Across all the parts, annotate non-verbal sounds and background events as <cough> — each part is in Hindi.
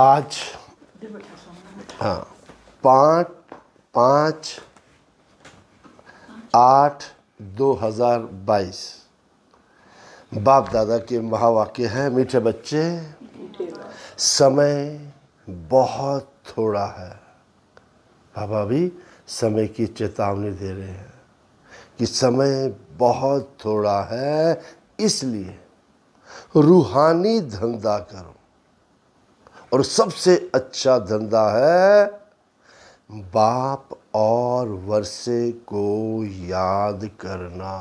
आज हाँ पाँच पाँच आठ दो हज़ार बाईस बाप दादा के महावाक्य हैं मीठे बच्चे समय बहुत थोड़ा है बाबा भी समय की चेतावनी दे रहे हैं कि समय बहुत थोड़ा है इसलिए रूहानी धंधा करो और सबसे अच्छा धंधा है बाप और वर्षे को याद करना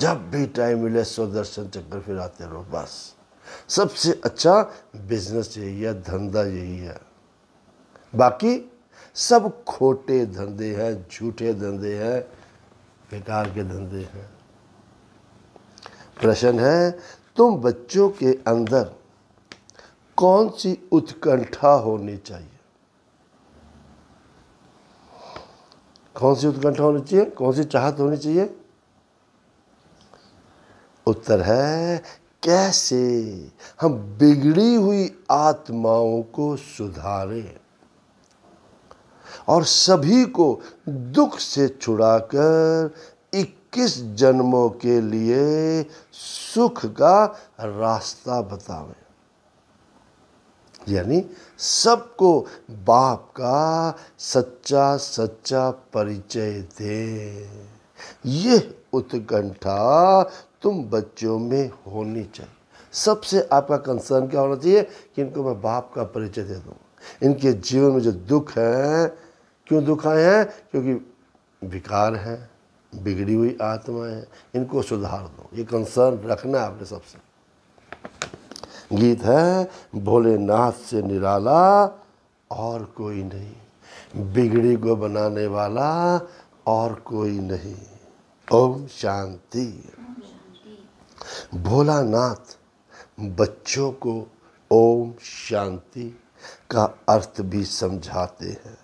जब भी टाइम मिले सो दर्शन चक्कर फिर आते रहो बस सबसे अच्छा बिजनेस यही है धंधा यही है बाकी सब खोटे धंधे हैं झूठे धंधे हैं बेकार के धंधे हैं प्रश्न है तुम बच्चों के अंदर कौन सी उत्कंठा होनी चाहिए कौन सी उत्कंठा होनी चाहिए कौन सी चाहत होनी चाहिए उत्तर है कैसे हम बिगड़ी हुई आत्माओं को सुधारें और सभी को दुख से छुड़ाकर 21 जन्मों के लिए सुख का रास्ता बतावें यानी सबको बाप का सच्चा सच्चा परिचय दे यह उत्कंठा तुम बच्चों में होनी चाहिए सबसे आपका कंसर्न क्या होना चाहिए कि इनको मैं बाप का परिचय दे दूँ इनके जीवन में जो दुख है क्यों दुख आए हैं क्योंकि विकार है बिगड़ी हुई आत्मा है इनको सुधार दो ये कंसर्न रखना है आपने सबसे गीत है भोलेनाथ से निराला और कोई नहीं बिगड़ी को बनाने वाला और कोई नहीं ओम शांति भोलानाथ बच्चों को ओम शांति का अर्थ भी समझाते हैं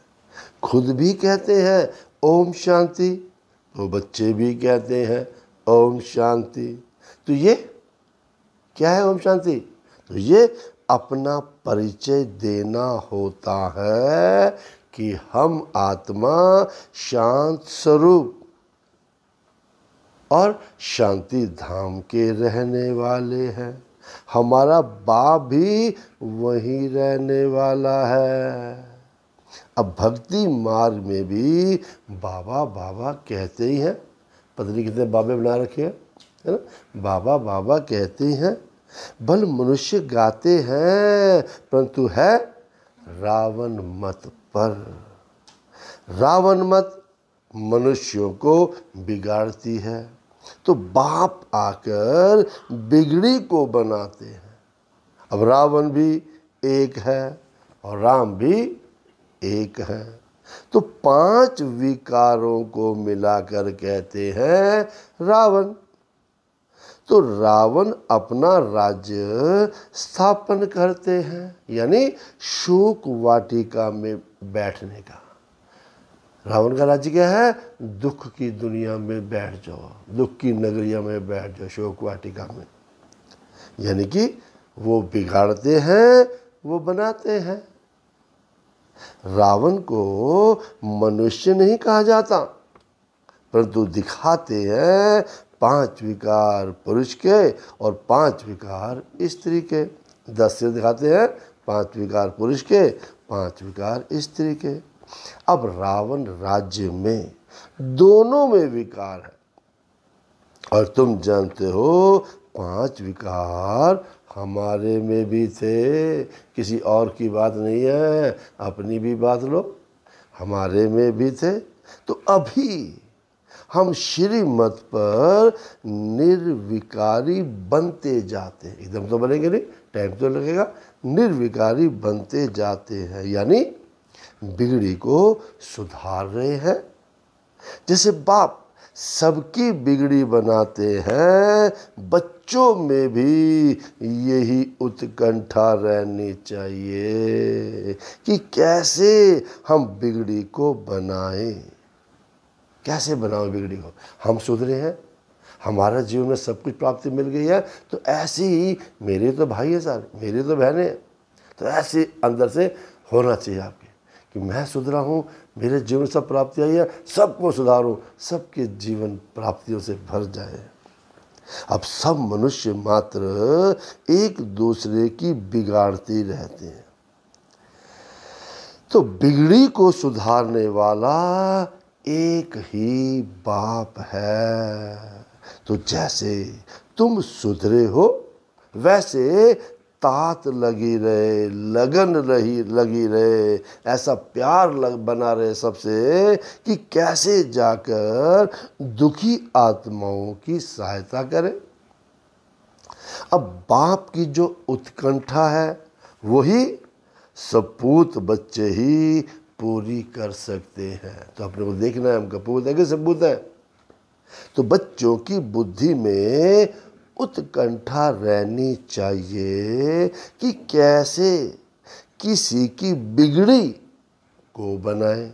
खुद भी कहते हैं ओम शांति तो बच्चे भी कहते हैं ओम शांति तो ये क्या है ओम शांति तो ये अपना परिचय देना होता है कि हम आत्मा शांत स्वरूप और शांति धाम के रहने वाले हैं हमारा बाप भी वहीं रहने वाला है अब भक्ति मार्ग में भी बाबा बाबा कहते ही हैं पत्नी कितने बाबे बना रखे हैं है ना बाबा बाबा कहते हैं बल मनुष्य गाते हैं परंतु है रावण मत पर रावण मत मनुष्यों को बिगाड़ती है तो बाप आकर बिगड़ी को बनाते हैं अब रावण भी एक है और राम भी एक है तो पांच विकारों को मिलाकर कहते हैं रावण तो रावण अपना राज्य स्थापन करते हैं यानी शोक वाटिका में बैठने का रावण का राज्य क्या है दुख की दुनिया में बैठ जाओ दुख की नगरिया में बैठ जाओ शोक वाटिका में यानी कि वो बिगाड़ते हैं वो बनाते हैं रावण को मनुष्य नहीं कहा जाता परंतु दिखाते हैं पांच विकार पुरुष के और पांच विकार स्त्री के दस से दिखाते हैं पांच विकार पुरुष के पांच विकार स्त्री के अब रावण राज्य में दोनों में विकार है और तुम जानते हो पांच विकार हमारे में भी थे किसी और की बात नहीं है अपनी भी बात लो हमारे में भी थे तो अभी हम श्रीमत पर निर्विकारी बनते जाते हैं एकदम तो बनेंगे नहीं टाइम तो लगेगा निर्विकारी बनते जाते हैं यानी बिगड़ी को सुधार रहे हैं जैसे बाप सबकी बिगड़ी बनाते हैं बच्चों में भी यही उत्कंठा रहनी चाहिए कि कैसे हम बिगड़ी को बनाएं कैसे बनाओ बिगड़ी हो हम सुधरे हैं हमारा जीवन में सब कुछ प्राप्ति मिल गई है तो ऐसे ही मेरे तो भाई है सारे मेरे तो बहन है तो ऐसे अंदर से होना चाहिए आपके कि मैं सुधरा हूँ मेरे जीवन सब प्राप्ति आई है सबको सुधारो सबके जीवन प्राप्तियों से भर जाए अब सब मनुष्य मात्र एक दूसरे की बिगाड़ते रहते हैं तो बिगड़ी को सुधारने वाला एक ही बाप है तो जैसे तुम सुधरे हो वैसे तात लगी रहे लगन रही लगी रहे ऐसा प्यार लग, बना रहे सबसे कि कैसे जाकर दुखी आत्माओं की सहायता करें अब बाप की जो उत्कंठा है वही सपूत बच्चे ही पूरी कर सकते हैं तो अपने को देखना है कपूत है के सबूत है तो बच्चों की बुद्धि में उत्कंठा रहनी चाहिए कि कैसे किसी की बिगड़ी को बनाए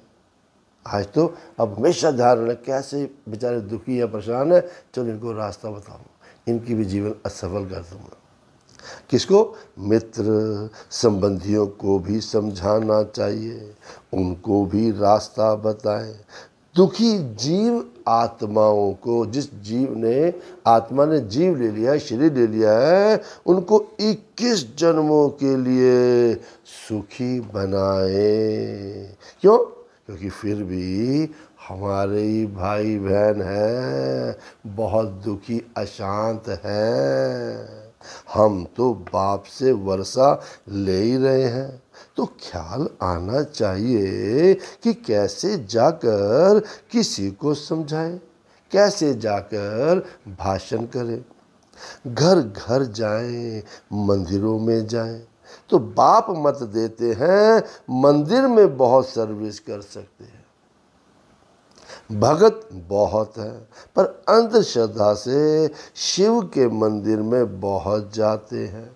आज तो अब हमेशा ध्यान रखना कैसे बेचारे दुखी या परेशान है चलो इनको रास्ता बताओ इनकी भी जीवन असफल कर दूंगा किसको मित्र संबंधियों को भी समझाना चाहिए उनको भी रास्ता बताएं दुखी जीव आत्माओं को जिस जीव ने आत्मा ने जीव ले लिया है शरीर ले लिया है उनको 21 जन्मों के लिए सुखी बनाए क्यों क्योंकि फिर भी हमारे ही भाई बहन हैं बहुत दुखी अशांत हैं हम तो बाप से वर्षा ले ही रहे हैं तो ख्याल आना चाहिए कि कैसे जाकर किसी को समझाए कैसे जाकर भाषण करें घर घर जाएं मंदिरों में जाएं तो बाप मत देते हैं मंदिर में बहुत सर्विस कर सकते हैं भगत बहुत है पर अंधश्रद्धा से शिव के मंदिर में बहुत जाते हैं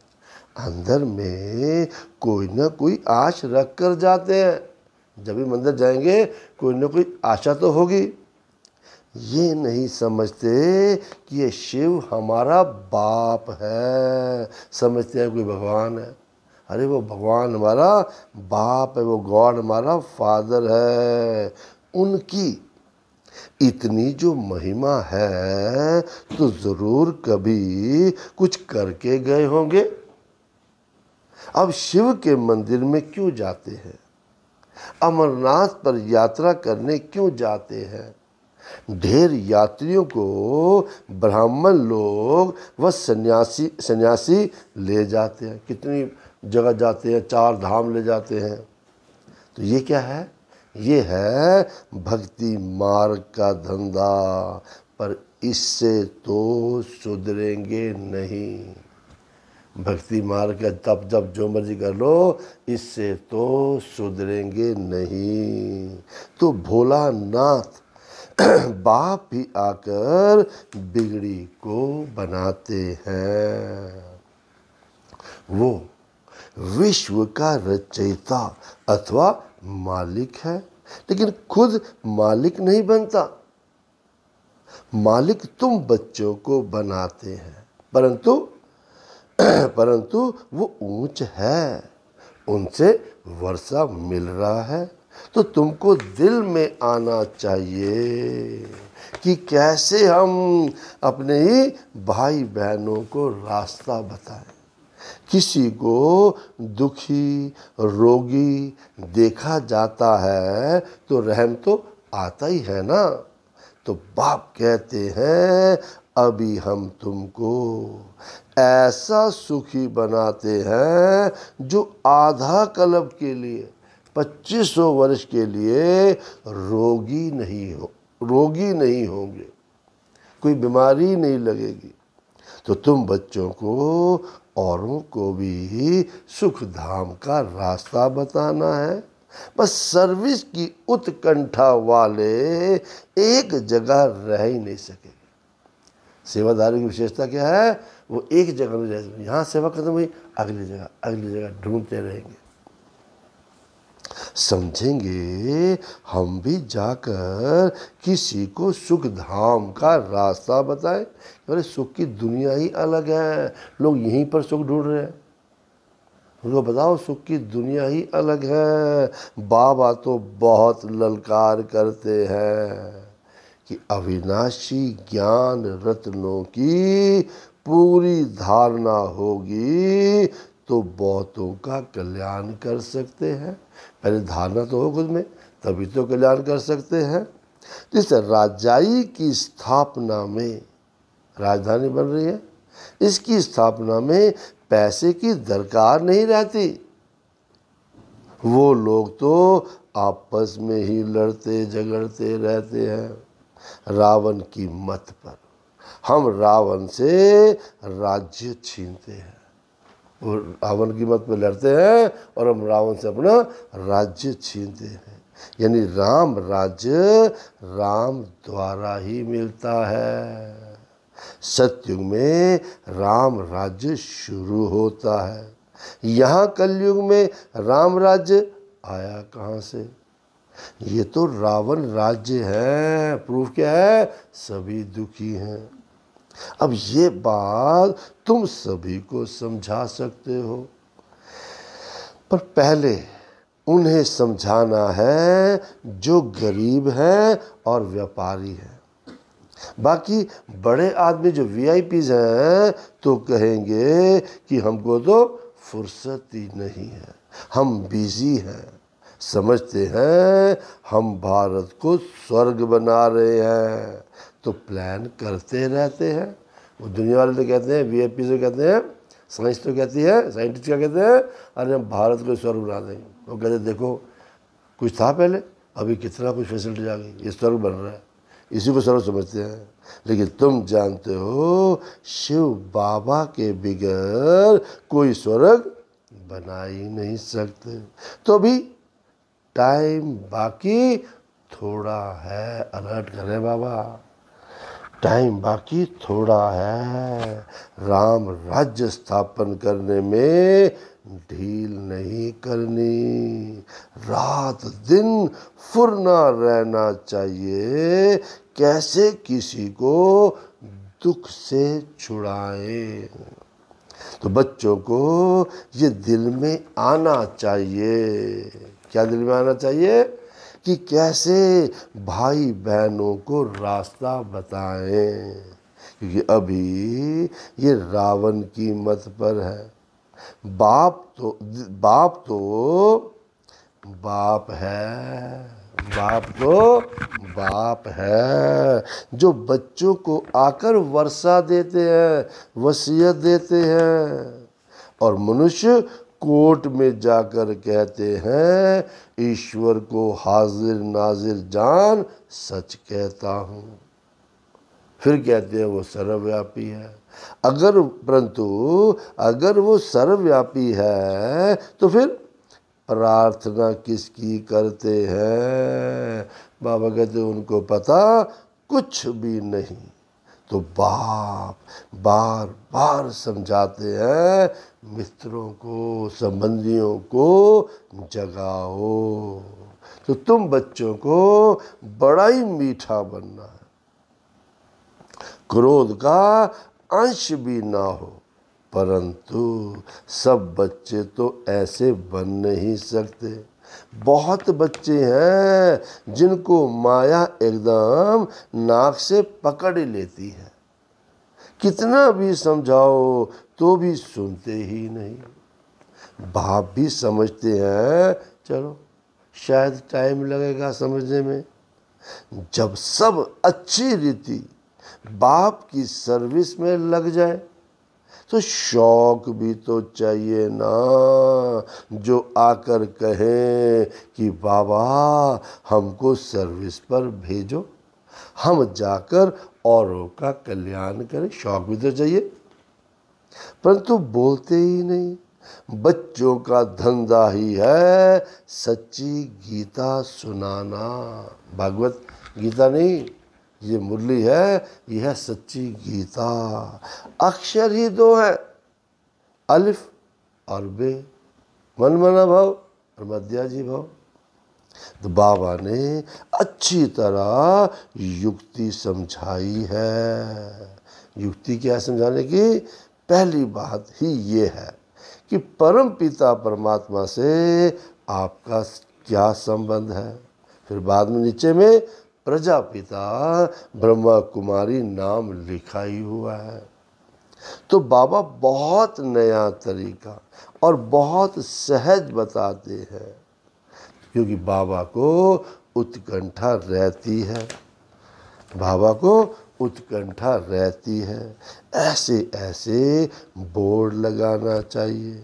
अंदर में कोई ना कोई आश रख कर जाते हैं जब भी मंदिर जाएंगे कोई ना कोई आशा तो होगी ये नहीं समझते कि ये शिव हमारा बाप है समझते हैं कोई भगवान है अरे वो भगवान हमारा बाप है वो गॉड हमारा फादर है उनकी इतनी जो महिमा है तो ज़रूर कभी कुछ करके गए होंगे अब शिव के मंदिर में क्यों जाते हैं अमरनाथ पर यात्रा करने क्यों जाते हैं ढेर यात्रियों को ब्राह्मण लोग व सन्यासी सन्यासी ले जाते हैं कितनी जगह जाते हैं चार धाम ले जाते हैं तो ये क्या है ये है भक्ति मार्ग का धंधा पर इससे तो सुधरेंगे नहीं भक्ति मार्ग का तब जब जो मर्जी कर लो इससे तो सुधरेंगे नहीं तो भोला नाथ <clears throat> बाप ही आकर बिगड़ी को बनाते हैं वो विश्व का रचयिता अथवा मालिक है लेकिन खुद मालिक नहीं बनता मालिक तुम बच्चों को बनाते हैं परंतु <clears throat> परंतु वो ऊंच है उनसे वर्षा मिल रहा है तो तुमको दिल में आना चाहिए कि कैसे हम अपने ही भाई बहनों को रास्ता बताएं किसी को दुखी रोगी देखा जाता है तो रहम तो आता ही है ना तो बाप कहते हैं अभी हम तुमको ऐसा सुखी बनाते हैं जो आधा कलब के लिए पच्चीस सौ वर्ष के लिए रोगी नहीं हो रोगी नहीं होंगे कोई बीमारी नहीं लगेगी तो तुम बच्चों को औरों को भी सुख धाम का रास्ता बताना है बस सर्विस की उत्कंठा वाले एक जगह रह ही नहीं सके सेवादारी की विशेषता क्या है वो एक जगह में जैसे यहाँ सेवा खत्म हुई अगली जगह अगली जगह ढूंढते रहेंगे समझेंगे हम भी जाकर किसी को सुख धाम का रास्ता बताएं अरे सुख की दुनिया ही अलग है लोग यहीं पर सुख ढूंढ रहे हैं उनको बताओ सुख की दुनिया ही अलग है बाबा तो बहुत ललकार करते हैं कि अविनाशी ज्ञान रत्नों की पूरी धारणा होगी तो बहुतों का कल्याण कर सकते हैं पहले धारणा तो हो खुद में तभी तो कल्याण कर सकते हैं जिस राजाई की स्थापना में राजधानी बन रही है इसकी स्थापना में पैसे की दरकार नहीं रहती वो लोग तो आपस में ही लड़ते झगड़ते रहते हैं रावण की मत पर हम रावण से राज्य छीनते हैं रावण की मत में लड़ते हैं और हम रावण से अपना राज्य छीनते हैं यानी राम राज्य राम द्वारा ही मिलता है सत्युग में राम राज्य शुरू होता है यहाँ कलयुग में राम राज्य आया कहाँ से ये तो रावण राज्य है प्रूफ क्या है सभी दुखी हैं अब ये बात तुम सभी को समझा सकते हो पर पहले उन्हें समझाना है जो गरीब हैं और व्यापारी हैं बाकी बड़े आदमी जो वीआईपीज़ हैं तो कहेंगे कि हमको तो फुर्सत ही नहीं है हम बिजी हैं समझते हैं हम भारत को स्वर्ग बना रहे हैं तो प्लान करते रहते हैं वो दुनिया वाले तो कहते हैं वी से कहते हैं साइंस तो कहती है साइंटिस्ट क्या कहते हैं अरे हम भारत को स्वर्ग बना देंगे वो कहते देखो कुछ था पहले अभी कितना कुछ फैसिलिटी आ गई ये स्वर्ग बन रहा है इसी को सर्व समझते हैं लेकिन तुम जानते हो शिव बाबा के बिगैर कोई स्वर्ग बना ही नहीं सकते तो अभी टाइम बाकी थोड़ा है अलर्ट करें बाबा टाइम बाकी थोड़ा है राम राज्य स्थापन करने में ढील नहीं करनी रात दिन फुरना रहना चाहिए कैसे किसी को दुख से छुड़ाए तो बच्चों को ये दिल में आना चाहिए क्या दिल में आना चाहिए कि कैसे भाई बहनों को रास्ता बताएं क्योंकि अभी ये रावण की मत पर है बाप तो बाप तो बाप है बाप तो बाप है जो बच्चों को आकर वर्षा देते हैं वसीयत देते हैं और मनुष्य कोर्ट में जाकर कहते हैं ईश्वर को हाजिर नाजिर जान सच कहता हूँ फिर कहते हैं वो सर्वव्यापी है अगर परंतु अगर वो सर्वव्यापी है तो फिर प्रार्थना किसकी करते हैं बाबा कहते उनको पता कुछ भी नहीं तो बाप बार बार समझाते हैं मित्रों को संबंधियों को जगाओ तो तुम बच्चों को बड़ा ही मीठा बनना है क्रोध का अंश भी ना हो परंतु सब बच्चे तो ऐसे बन नहीं सकते बहुत बच्चे हैं जिनको माया एकदम नाक से पकड़ लेती है कितना भी समझाओ तो भी सुनते ही नहीं बाप भी समझते हैं चलो शायद टाइम लगेगा समझने में जब सब अच्छी रीति बाप की सर्विस में लग जाए तो शौक भी तो चाहिए ना जो आकर कहें कि बाबा हमको सर्विस पर भेजो हम जाकर औरों का कल्याण करें शौक भी तो चाहिए परंतु बोलते ही नहीं बच्चों का धंधा ही है सच्ची गीता सुनाना भागवत गीता नहीं ये मुरली है यह है सच्ची गीता अक्षर ही दो है अलिफ और बे मनमना भाव और मध्याजी भाव तो बाबा ने अच्छी तरह युक्ति समझाई है युक्ति क्या समझाने की पहली बात ही ये है कि परम पिता परमात्मा से आपका क्या संबंध है फिर बाद में नीचे में प्रजापिता ब्रह्मा कुमारी नाम लिखा ही हुआ है तो बाबा बहुत नया तरीका और बहुत सहज बताते हैं क्योंकि बाबा को उत्कंठा रहती है बाबा को उत्कंठा रहती है ऐसे ऐसे बोर्ड लगाना चाहिए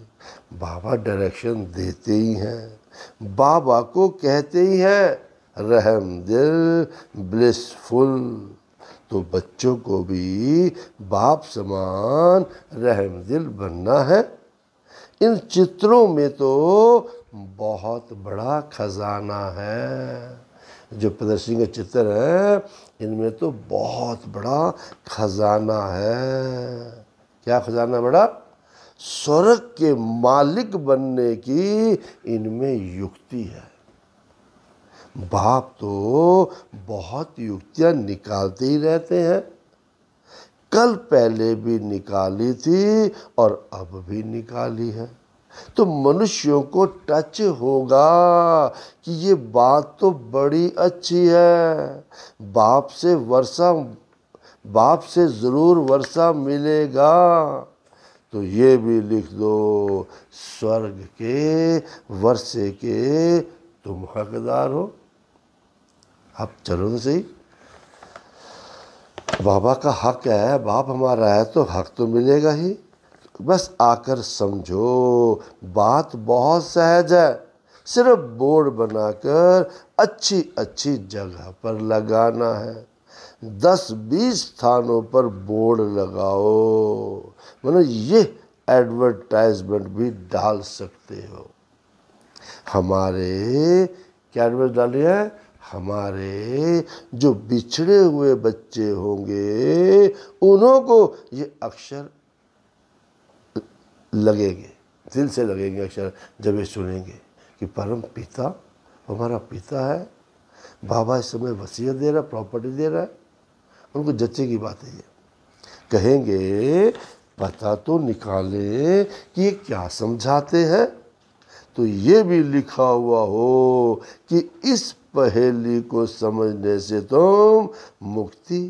बाबा डायरेक्शन देते ही हैं बाबा को कहते ही हैं रहम दिल ब्लिसफुल तो बच्चों को भी बाप समान रहम दिल बनना है इन चित्रों में तो बहुत बड़ा खजाना है जो प्रदर्शनी के चित्र हैं इनमें तो बहुत बड़ा खजाना है क्या खजाना बड़ा स्वर्ग के मालिक बनने की इनमें युक्ति है बाप तो बहुत युक्तियाँ निकालते ही रहते हैं कल पहले भी निकाली थी और अब भी निकाली है तो मनुष्यों को टच होगा कि ये बात तो बड़ी अच्छी है बाप से वर्षा बाप से ज़रूर वर्षा मिलेगा तो ये भी लिख दो स्वर्ग के वर्षे के तुम हकदार हो आप जरूर सही बाबा का हक है बाप हमारा है तो हक तो मिलेगा ही बस आकर समझो बात बहुत सहज है सिर्फ बोर्ड बनाकर अच्छी अच्छी जगह पर लगाना है दस बीस स्थानों पर बोर्ड लगाओ मतलब ये एडवर्टाइजमेंट भी डाल सकते हो हमारे क्या एडवर्ट डाली है हमारे जो बिछड़े हुए बच्चे होंगे उन्हों को ये अक्षर लगेंगे दिल से लगेंगे अक्षर जब ये सुनेंगे कि परम पिता हमारा पिता है बाबा इस समय वसीयत दे रहा है प्रॉपर्टी दे रहा है उनको जच्चे की बात है ये कहेंगे पता तो निकालें कि ये क्या समझाते हैं तो ये भी लिखा हुआ हो कि इस पहेली को समझने से तुम मुक्ति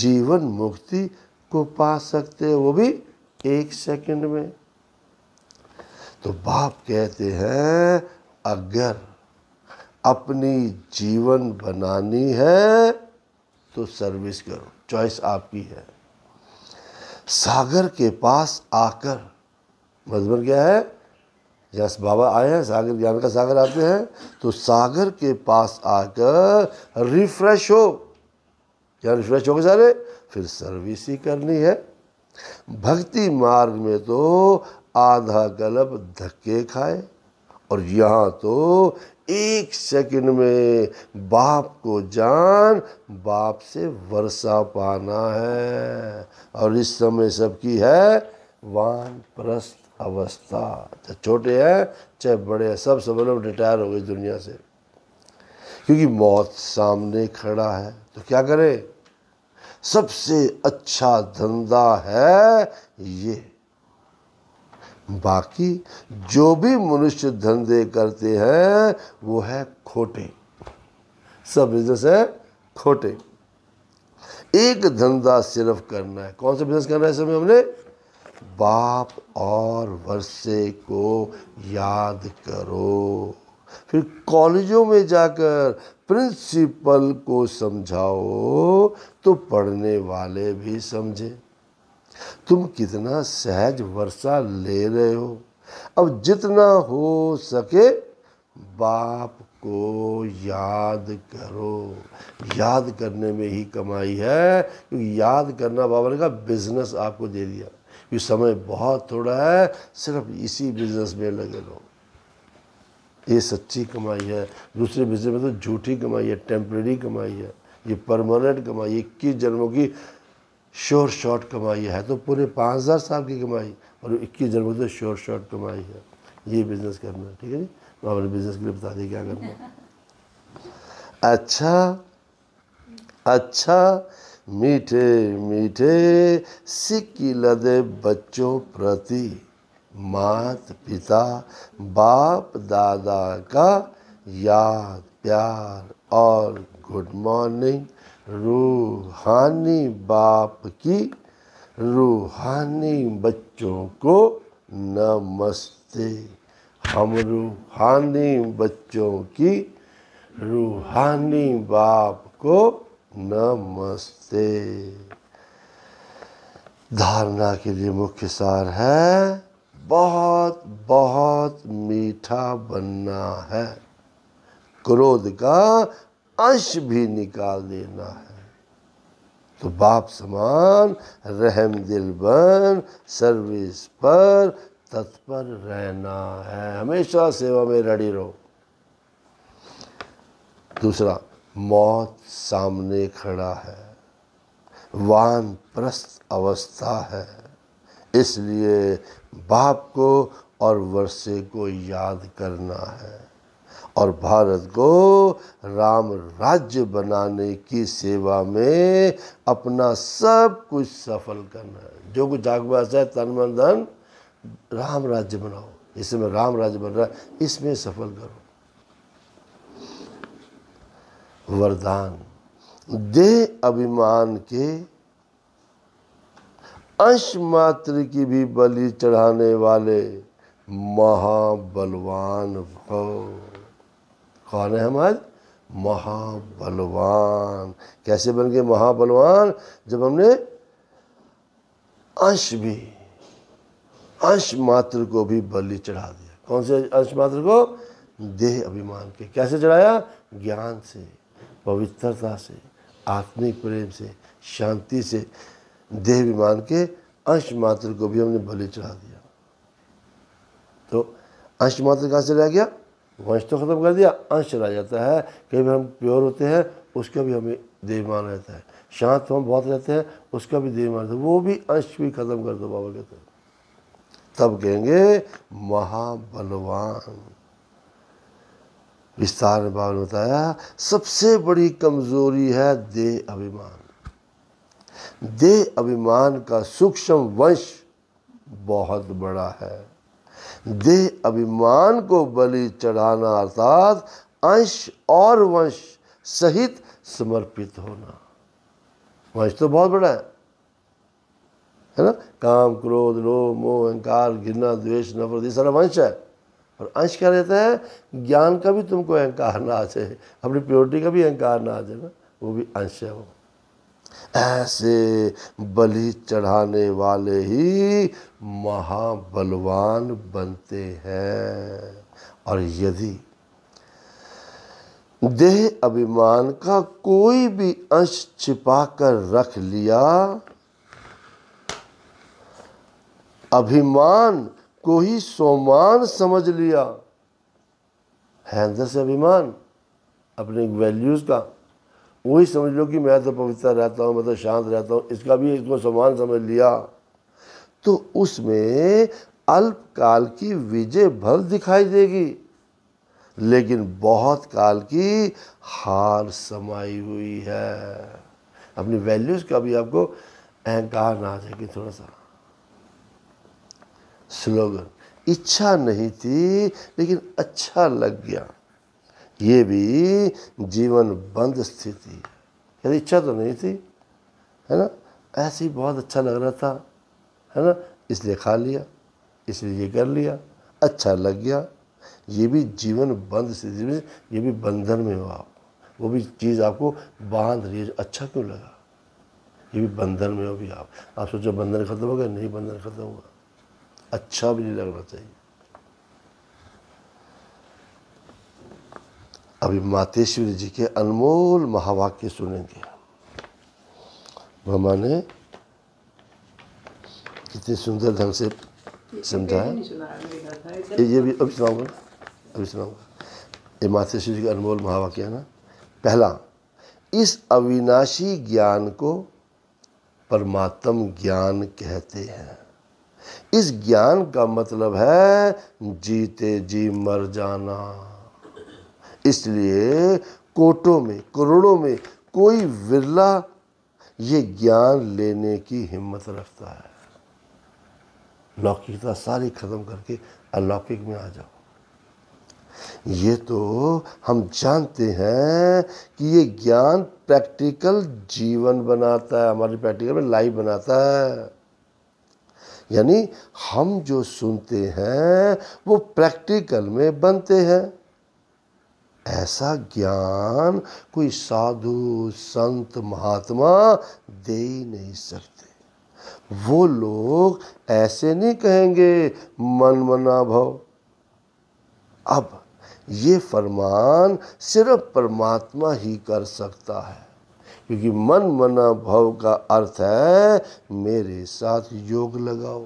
जीवन मुक्ति को पा सकते हो वो भी एक सेकंड में तो बाप कहते हैं अगर अपनी जीवन बनानी है तो सर्विस करो चॉइस आपकी है सागर के पास आकर मजबूर मतलब क्या है जैसे बाबा आए हैं सागर ज्ञान का सागर आते हैं तो सागर के पास आकर रिफ्रेश हो क्या रिफ्रेश हो गए सारे फिर सर्विस ही करनी है भक्ति मार्ग में तो आधा गलब धक्के खाए और यहाँ तो एक सेकंड में बाप को जान बाप से वर्षा पाना है और इस समय सबकी है वान प्रस्त अवस्था चाहे छोटे हैं चाहे बड़े हैं सब समझ रिटायर हो गए दुनिया से क्योंकि मौत सामने खड़ा है तो क्या करें सबसे अच्छा धंधा है ये बाकी जो भी मनुष्य धंधे करते हैं वो है खोटे सब बिजनेस है खोटे एक धंधा सिर्फ करना है कौन सा बिजनेस करना है इस समय हमने बाप और वर्षे को याद करो फिर कॉलेजों में जाकर प्रिंसिपल को समझाओ तो पढ़ने वाले भी समझे तुम कितना सहज वर्षा ले रहे हो अब जितना हो सके बाप को याद करो याद करने में ही कमाई है क्योंकि याद करना बाबा ने कहा बिजनेस आपको दे दिया कि समय बहुत थोड़ा है सिर्फ इसी बिजनेस में लगे लोग ये सच्ची कमाई है दूसरे बिजनेस में तो झूठी कमाई है टेम्प्रेरी कमाई है ये परमानेंट कमाई इक्कीस जन्मों की श्योर शॉर्ट कमाई है तो पूरे पाँच हज़ार साल की कमाई और इक्कीस जन्मों से श्योर शॉर्ट कमाई है ये बिजनेस करना है ठीक है जी अपने बिजनेस के लिए बता दी क्या करना अच्छा अच्छा मीठे मीठे सिक्की लदे बच्चों प्रति मात पिता बाप दादा का याद प्यार और गुड मॉर्निंग रूहानी बाप की रूहानी बच्चों को नमस्ते हम रूहानी बच्चों की रूहानी बाप को नमस्ते धारणा के लिए मुख्य सार है बहुत बहुत मीठा बनना है क्रोध का अंश भी निकाल देना है तो बाप समान रहम दिल बन सर्विस पर तत्पर रहना है हमेशा सेवा में रड़ी रहो दूसरा मौत सामने खड़ा है वान प्रस्त अवस्था है इसलिए बाप को और वर्षे को याद करना है और भारत को राम राज्य बनाने की सेवा में अपना सब कुछ सफल करना है जो कुछ जागवास है तन मन धन राम राज्य बनाओ इसमें राम राज्य बन रहा है इसमें सफल करो वरदान देह अभिमान के अंश मात्र की भी बलि चढ़ाने वाले महाबलवान भव कौन है हम आज महाबलवान कैसे बन गए महाबलवान जब हमने अंश भी अंश मात्र को भी बलि चढ़ा दिया कौन से अंश मात्र को देह अभिमान के कैसे चढ़ाया ज्ञान से पवित्रता से आत्मिक प्रेम से शांति से देह विमान के अंश मात्र को भी हमने बलि चढ़ा दिया तो अंश मात्र कहाँ से रह गया वंश तो खत्म कर दिया अंश रह जाता है कभी हम प्योर होते हैं उसका भी हमें देवमान रहता है शांत हम बहुत रहते हैं उसका भी देवमान रहता है वो भी अंश भी खत्म कर दो बाबा कहते हैं तब कहेंगे महाबलवान विस्तार में बाबा ने बताया सबसे बड़ी कमजोरी है देह अभिमान देह अभिमान का सूक्ष्म वंश बहुत बड़ा है देह अभिमान को बलि चढ़ाना अर्थात अंश और वंश सहित समर्पित होना वंश तो बहुत बड़ा है है ना काम क्रोध लोभ मोह अहंकार घृणा द्वेष नफरत ये सारा वंश है और अंश क्या रहता है ज्ञान का भी तुमको अहंकार ना आ जाए अपनी प्योरिटी का भी अहंकार ना आ जाए ना वो भी अंश है वो ऐसे बलि चढ़ाने वाले ही महाबलवान बनते हैं और यदि देह अभिमान का कोई भी अंश छिपा कर रख लिया अभिमान को ही सोमान समझ लिया अंदर से अभिमान अपने वैल्यूज़ का वही समझ लो कि मैं तो पवित्र रहता हूँ मैं तो शांत रहता हूँ इसका भी इसको समान समझ लिया तो उसमें अल्पकाल की विजय भर दिखाई देगी लेकिन बहुत काल की हार समाई हुई है अपनी वैल्यूज़ का भी आपको अहंकार ना आ जाएगी थोड़ा सा स्लोगन इच्छा नहीं थी लेकिन अच्छा लग गया ये भी जीवन बंद स्थिति यदि इच्छा तो नहीं थी है ना ऐसे ही बहुत अच्छा लग रहा था है ना इसलिए खा लिया इसलिए ये कर लिया अच्छा लग गया ये भी जीवन बंद स्थिति में ये भी बंधन में हो आप वो भी चीज़ आपको बांध रही है अच्छा क्यों लगा ये भी बंधन में हो भी आप आप सोचो बंधन खत्म हो गया नहीं बंधन खत्म हुआ अच्छा भी नहीं लगना चाहिए अभी मातेश्वरी जी के अनमोल महावाक्य सुनेंगे मामा ने कितने सुंदर ढंग से समझाया ये भी अभी सुनाऊंगा अभी सुनाऊंगा ये मातेश्वर जी का अनमोल महावाक्य है ना पहला इस अविनाशी ज्ञान को परमात्म ज्ञान कहते हैं इस ज्ञान का मतलब है जीते जी मर जाना इसलिए कोटों में करोड़ों में कोई विरला ये ज्ञान लेने की हिम्मत रखता है लौकिकता सारी खत्म करके अलौकिक में आ जाओ ये तो हम जानते हैं कि ये ज्ञान प्रैक्टिकल जीवन बनाता है हमारी प्रैक्टिकल में लाइफ बनाता है यानी हम जो सुनते हैं वो प्रैक्टिकल में बनते हैं ऐसा ज्ञान कोई साधु संत महात्मा दे ही नहीं सकते वो लोग ऐसे नहीं कहेंगे मन मना भव अब ये फरमान सिर्फ परमात्मा ही कर सकता है क्योंकि मन मना भाव का अर्थ है मेरे साथ योग लगाओ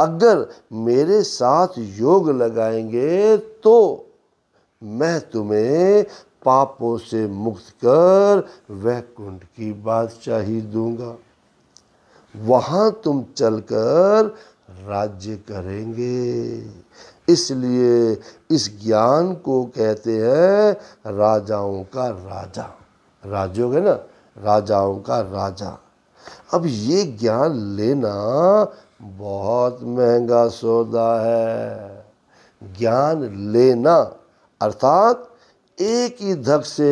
अगर मेरे साथ योग लगाएंगे तो मैं तुम्हें पापों से मुक्त कर वैकुंठ की बात चाहिए दूंगा वहां तुम चलकर राज्य करेंगे इसलिए इस ज्ञान को कहते हैं राजाओं का राजा राजयोग है ना राजाओं का राजा अब ये ज्ञान लेना बहुत महंगा सौदा है ज्ञान लेना अर्थात एक ही धक से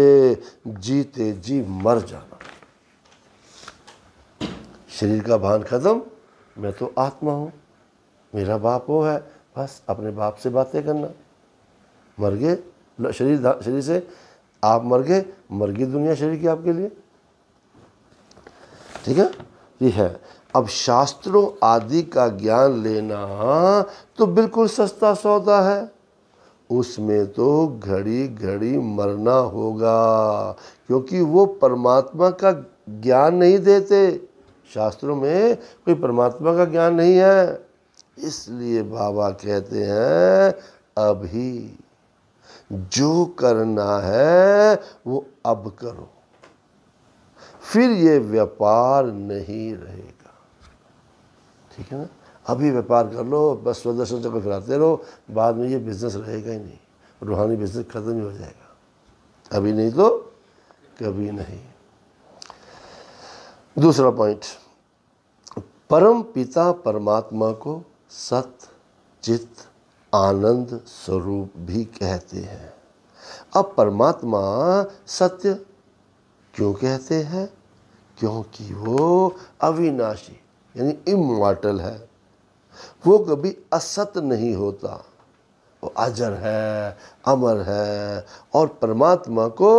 जीते जी मर जाना शरीर का भान खत्म मैं तो आत्मा हूँ मेरा बाप वो है बस अपने बाप से बातें करना मर गए शरीर शरीर से आप मर गए मर गई दुनिया शरीर की आपके लिए ठीक है ये है अब शास्त्रों आदि का ज्ञान लेना तो बिल्कुल सस्ता सौदा है उसमें तो घड़ी घड़ी मरना होगा क्योंकि वो परमात्मा का ज्ञान नहीं देते शास्त्रों में कोई परमात्मा का ज्ञान नहीं है इसलिए बाबा कहते हैं अभी जो करना है वो अब करो फिर ये व्यापार नहीं रहेगा ठीक है ना अभी व्यापार कर लो बस स्वदेश चक्कर फिराते रहो बाद में ये बिजनेस रहेगा ही नहीं रूहानी बिजनेस खत्म ही हो जाएगा अभी नहीं तो कभी नहीं दूसरा पॉइंट परम पिता परमात्मा को सत चित्त आनंद स्वरूप भी कहते हैं अब परमात्मा सत्य क्यों कहते हैं क्योंकि वो अविनाशी यानी इमोटल है वो कभी असत नहीं होता वो अजर है अमर है और परमात्मा को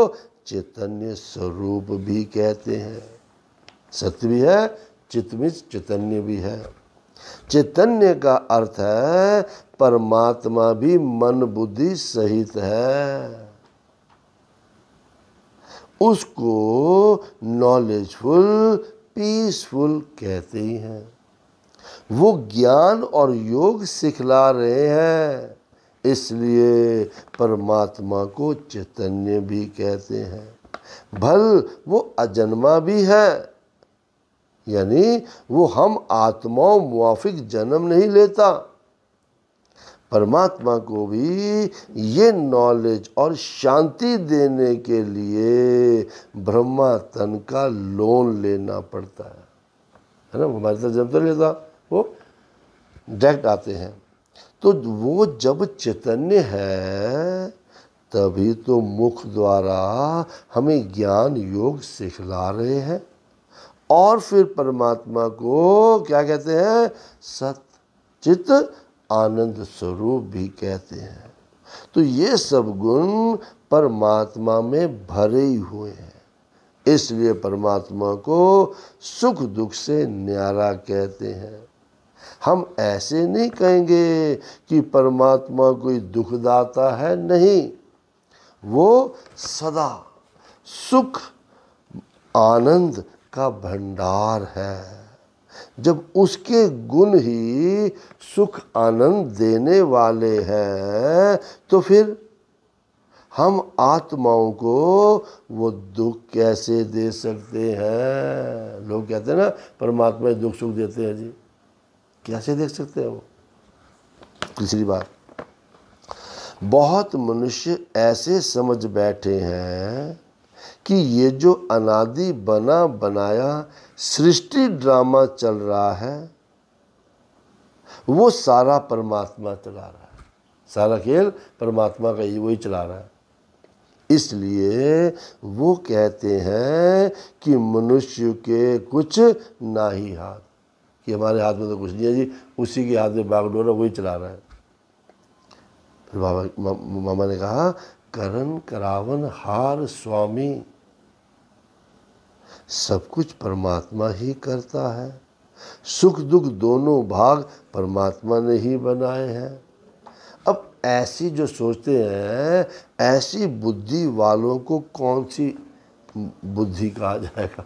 चैतन्य स्वरूप भी कहते हैं सत्य भी है चित्त चैतन्य भी है चैतन्य का अर्थ है परमात्मा भी मन बुद्धि सहित है उसको नॉलेजफुल पीसफुल कहते हैं वो ज्ञान और योग सिखला रहे हैं इसलिए परमात्मा को चैतन्य भी कहते हैं भल वो अजन्मा भी है यानी वो हम आत्माओं मुआफिक जन्म नहीं लेता परमात्मा को भी ये नॉलेज और शांति देने के लिए ब्रह्मा तन का लोन लेना पड़ता है है ना हमारे साथ जब तो लेता वो डायरेक्ट आते हैं तो वो जब चैतन्य है तभी तो मुख द्वारा हमें ज्ञान योग सिखला रहे हैं और फिर परमात्मा को क्या कहते हैं सत चित आनंद स्वरूप भी कहते हैं तो ये सब गुण परमात्मा में भरे ही हुए हैं इसलिए परमात्मा को सुख दुख से न्यारा कहते हैं हम ऐसे नहीं कहेंगे कि परमात्मा कोई दुखदाता है नहीं वो सदा सुख आनंद का भंडार है जब उसके गुण ही सुख आनंद देने वाले हैं तो फिर हम आत्माओं को वो दुख कैसे दे सकते हैं लोग कहते हैं ना परमात्मा दुख सुख देते हैं जी कैसे देख सकते हैं वो तीसरी बात बहुत मनुष्य ऐसे समझ बैठे हैं कि ये जो अनादि बना बनाया सृष्टि ड्रामा चल रहा है वो सारा परमात्मा चला रहा है सारा खेल परमात्मा का ही वही चला रहा है इसलिए वो कहते हैं कि मनुष्य के कुछ ना ही हाथ कि हमारे हाथ में तो कुछ नहीं है जी उसी के हाथ में है वही चला रहा है फिर बाबा मामा ने कहा करण करावन हार स्वामी सब कुछ परमात्मा ही करता है सुख दुख दोनों भाग परमात्मा ने ही बनाए हैं अब ऐसी जो सोचते हैं ऐसी बुद्धि वालों को कौन सी बुद्धि कहा जाएगा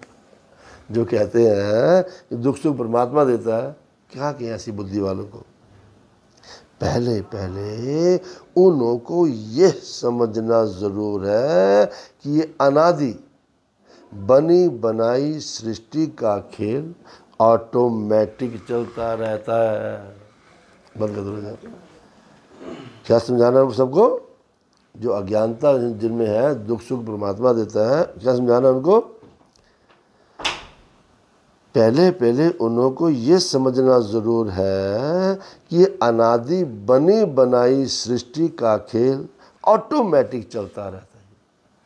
जो कहते हैं कि दुख सुख परमात्मा देता है क्या कहें ऐसी बुद्धि वालों को पहले पहले उन लोगों को यह समझना ज़रूर है कि ये अनादि बनी बनाई सृष्टि का खेल ऑटोमेटिक चलता रहता है बंद क्या समझाना है सबको जो अज्ञानता जिनमें है दुख सुख परमात्मा देता है क्या समझाना उनको पहले पहले उन्हों को ये समझना ज़रूर है कि अनादि बनी बनाई सृष्टि का खेल ऑटोमेटिक चलता रहता है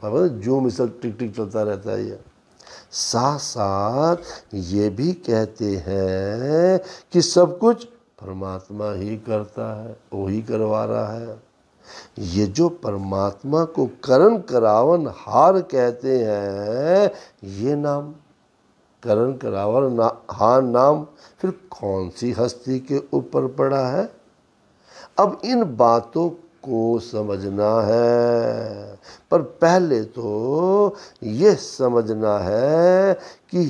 अब जो मिसल टिक टिक चलता रहता है यह साथ साथ ये भी कहते हैं कि सब कुछ परमात्मा ही करता है वो ही करवा रहा है ये जो परमात्मा को करण करावन हार कहते हैं ये नाम करण करावन ना, हार नाम फिर कौन सी हस्ती के ऊपर पड़ा है अब इन बातों को समझना है पर पहले तो यह समझना है कि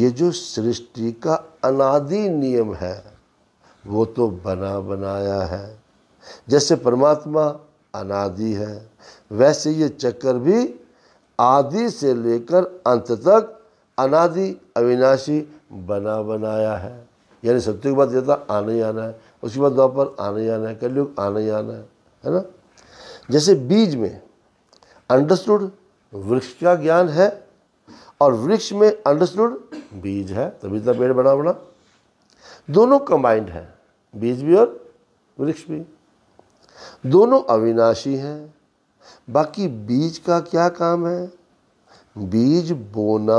ये जो सृष्टि का अनादि नियम है वो तो बना बनाया है जैसे परमात्मा अनादि है वैसे ये चक्कर भी आदि से लेकर अंत तक अनादि अविनाशी बना बनाया है यानी सत्य की बात यह था आना ही आना है उसके बाद पर आने जाना है कलयुग आने जाना है है ना जैसे बीज में अंडरस्टूड वृक्ष का ज्ञान है और वृक्ष में अंडरस्टूड बीज है तभी इतना पेड़ बना बना दोनों कंबाइंड है बीज भी और वृक्ष भी दोनों अविनाशी हैं बाकी बीज का क्या काम है बीज बोना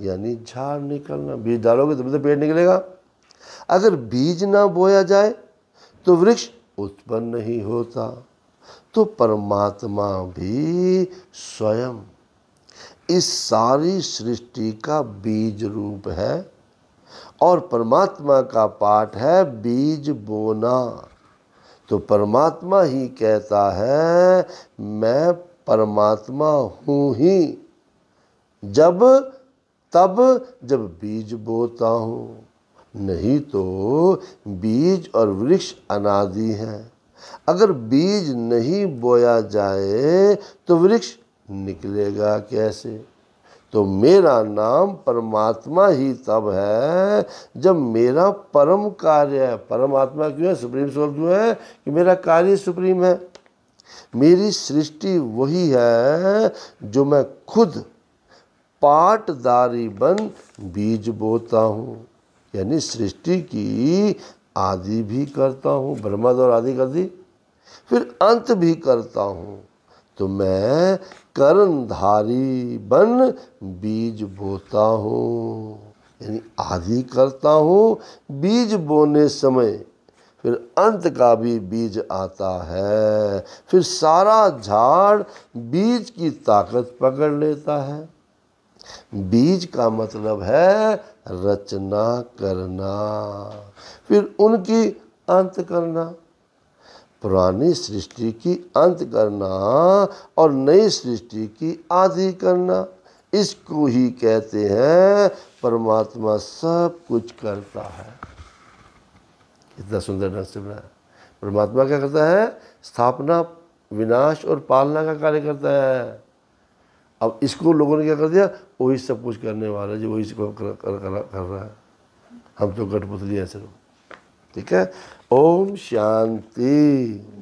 यानी झाड़ निकलना बीज डालोगे तभी तो पेड़ निकलेगा अगर बीज ना बोया जाए तो वृक्ष उत्पन्न नहीं होता तो परमात्मा भी स्वयं इस सारी सृष्टि का बीज रूप है और परमात्मा का पाठ है बीज बोना तो परमात्मा ही कहता है मैं परमात्मा हूँ ही जब तब जब बीज बोता हूँ नहीं तो बीज और वृक्ष अनादि हैं अगर बीज नहीं बोया जाए तो वृक्ष निकलेगा कैसे तो मेरा नाम परमात्मा ही तब है जब मेरा परम कार्य है परमात्मा क्यों है सुप्रीम सोल क्यों है कि मेरा कार्य सुप्रीम है मेरी सृष्टि वही है जो मैं खुद पाटदारी बन बीज बोता हूँ यानी सृष्टि की आदि भी करता हूँ ब्रह्मा द्वारा आदि कर दी फिर अंत भी करता हूँ तो मैं कर्णधारी बन बीज बोता हूँ यानी आदि करता हूँ बीज बोने समय फिर अंत का भी बीज आता है फिर सारा झाड़ बीज की ताकत पकड़ लेता है बीज का मतलब है रचना करना फिर उनकी अंत करना पुरानी सृष्टि की अंत करना और नई सृष्टि की आदि करना इसको ही कहते हैं परमात्मा सब कुछ करता है इतना सुंदर ढंग से बना परमात्मा क्या करता है स्थापना विनाश और पालना का कार्य करता है अब इसको लोगों ने क्या कर दिया वही सब कुछ करने वाला है जो वही कर, कर, कर, कर, कर रहा है हम तो गठपुतली ऐसे लोग ठीक है ओम शांति